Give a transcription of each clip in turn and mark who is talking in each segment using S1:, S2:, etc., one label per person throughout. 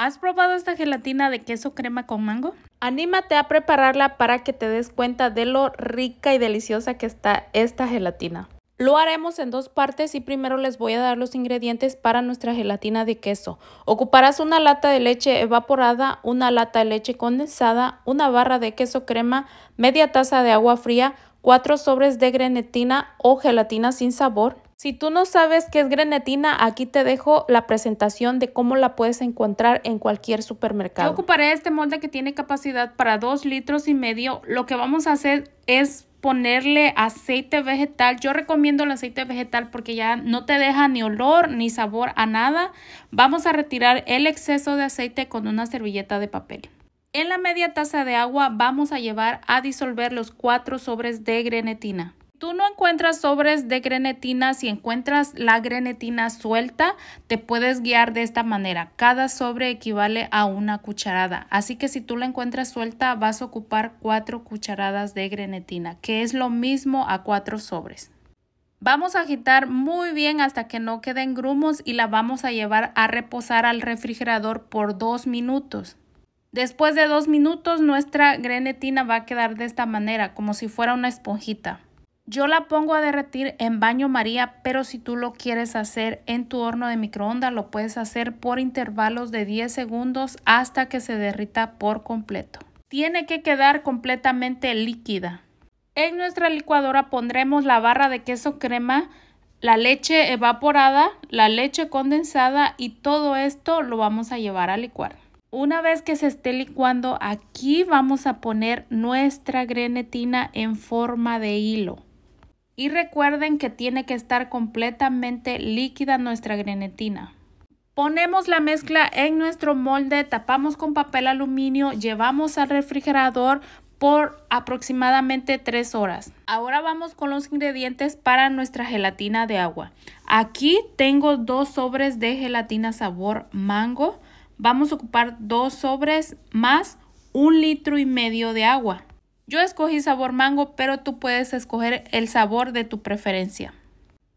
S1: ¿Has probado esta gelatina de queso crema con mango? Anímate a prepararla para que te des cuenta de lo rica y deliciosa que está esta gelatina. Lo haremos en dos partes y primero les voy a dar los ingredientes para nuestra gelatina de queso. Ocuparás una lata de leche evaporada, una lata de leche condensada, una barra de queso crema, media taza de agua fría, cuatro sobres de grenetina o gelatina sin sabor, si tú no sabes qué es grenetina, aquí te dejo la presentación de cómo la puedes encontrar en cualquier supermercado. Yo ocuparé este molde que tiene capacidad para 2 litros y medio. Lo que vamos a hacer es ponerle aceite vegetal. Yo recomiendo el aceite vegetal porque ya no te deja ni olor ni sabor a nada. Vamos a retirar el exceso de aceite con una servilleta de papel. En la media taza de agua vamos a llevar a disolver los 4 sobres de grenetina tú no encuentras sobres de grenetina, si encuentras la grenetina suelta, te puedes guiar de esta manera. Cada sobre equivale a una cucharada. Así que si tú la encuentras suelta, vas a ocupar cuatro cucharadas de grenetina, que es lo mismo a cuatro sobres. Vamos a agitar muy bien hasta que no queden grumos y la vamos a llevar a reposar al refrigerador por dos minutos. Después de dos minutos nuestra grenetina va a quedar de esta manera, como si fuera una esponjita. Yo la pongo a derretir en baño María, pero si tú lo quieres hacer en tu horno de microondas, lo puedes hacer por intervalos de 10 segundos hasta que se derrita por completo. Tiene que quedar completamente líquida. En nuestra licuadora pondremos la barra de queso crema, la leche evaporada, la leche condensada y todo esto lo vamos a llevar a licuar. Una vez que se esté licuando, aquí vamos a poner nuestra grenetina en forma de hilo. Y recuerden que tiene que estar completamente líquida nuestra grenetina. Ponemos la mezcla en nuestro molde, tapamos con papel aluminio, llevamos al refrigerador por aproximadamente 3 horas. Ahora vamos con los ingredientes para nuestra gelatina de agua. Aquí tengo dos sobres de gelatina sabor mango. Vamos a ocupar dos sobres más un litro y medio de agua. Yo escogí sabor mango, pero tú puedes escoger el sabor de tu preferencia.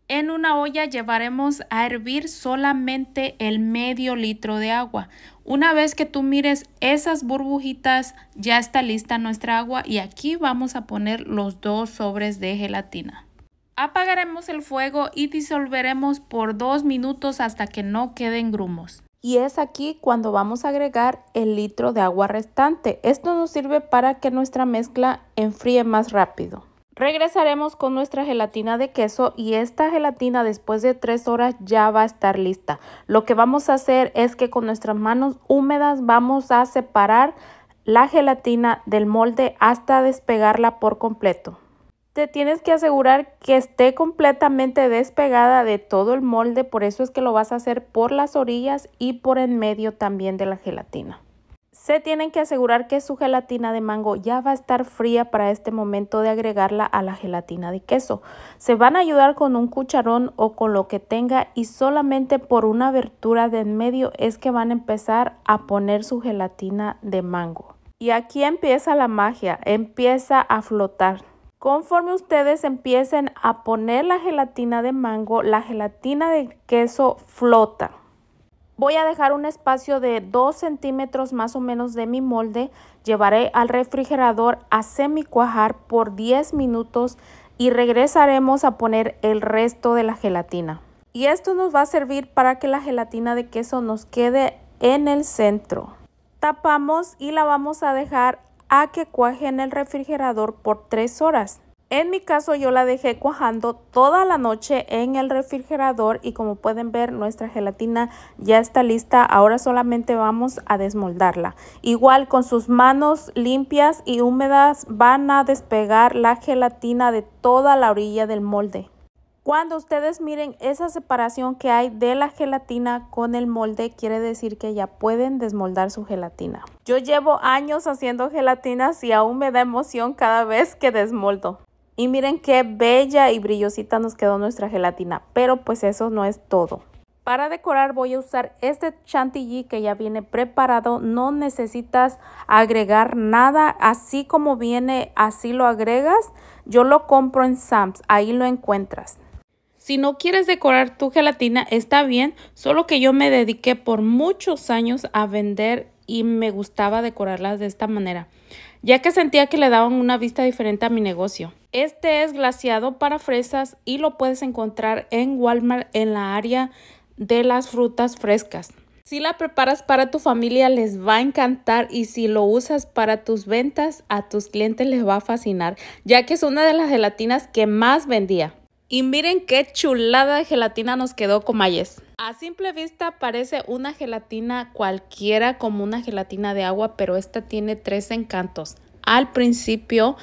S1: En una olla llevaremos a hervir solamente el medio litro de agua. Una vez que tú mires esas burbujitas, ya está lista nuestra agua y aquí vamos a poner los dos sobres de gelatina. Apagaremos el fuego y disolveremos por dos minutos hasta que no queden grumos y es aquí cuando vamos a agregar el litro de agua restante. Esto nos sirve para que nuestra mezcla enfríe más rápido. Regresaremos con nuestra gelatina de queso y esta gelatina después de 3 horas ya va a estar lista. Lo que vamos a hacer es que con nuestras manos húmedas vamos a separar la gelatina del molde hasta despegarla por completo te tienes que asegurar que esté completamente despegada de todo el molde, por eso es que lo vas a hacer por las orillas y por en medio también de la gelatina. Se tienen que asegurar que su gelatina de mango ya va a estar fría para este momento de agregarla a la gelatina de queso. Se van a ayudar con un cucharón o con lo que tenga y solamente por una abertura de en medio es que van a empezar a poner su gelatina de mango. Y aquí empieza la magia, empieza a flotar. Conforme ustedes empiecen a poner la gelatina de mango, la gelatina de queso flota. Voy a dejar un espacio de 2 centímetros más o menos de mi molde. Llevaré al refrigerador a cuajar por 10 minutos y regresaremos a poner el resto de la gelatina. Y esto nos va a servir para que la gelatina de queso nos quede en el centro. Tapamos y la vamos a dejar a que cuaje en el refrigerador por 3 horas. En mi caso yo la dejé cuajando toda la noche en el refrigerador y como pueden ver nuestra gelatina ya está lista. Ahora solamente vamos a desmoldarla. Igual con sus manos limpias y húmedas van a despegar la gelatina de toda la orilla del molde. Cuando ustedes miren esa separación que hay de la gelatina con el molde, quiere decir que ya pueden desmoldar su gelatina. Yo llevo años haciendo gelatinas y aún me da emoción cada vez que desmoldo. Y miren qué bella y brillosita nos quedó nuestra gelatina, pero pues eso no es todo. Para decorar voy a usar este chantilly que ya viene preparado, no necesitas agregar nada, así como viene así lo agregas. Yo lo compro en Sam's, ahí lo encuentras. Si no quieres decorar tu gelatina, está bien, solo que yo me dediqué por muchos años a vender y me gustaba decorarlas de esta manera, ya que sentía que le daban una vista diferente a mi negocio. Este es glaciado para fresas y lo puedes encontrar en Walmart en la área de las frutas frescas. Si la preparas para tu familia les va a encantar y si lo usas para tus ventas a tus clientes les va a fascinar, ya que es una de las gelatinas que más vendía. Y miren qué chulada de gelatina nos quedó con Mayes. A simple vista parece una gelatina cualquiera como una gelatina de agua, pero esta tiene tres encantos. Al principio,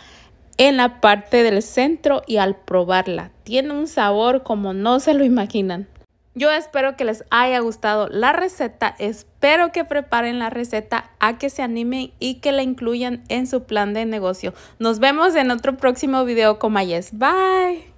S1: en la parte del centro y al probarla. Tiene un sabor como no se lo imaginan. Yo espero que les haya gustado la receta, espero que preparen la receta, a que se animen y que la incluyan en su plan de negocio. Nos vemos en otro próximo video, Mayes. Bye.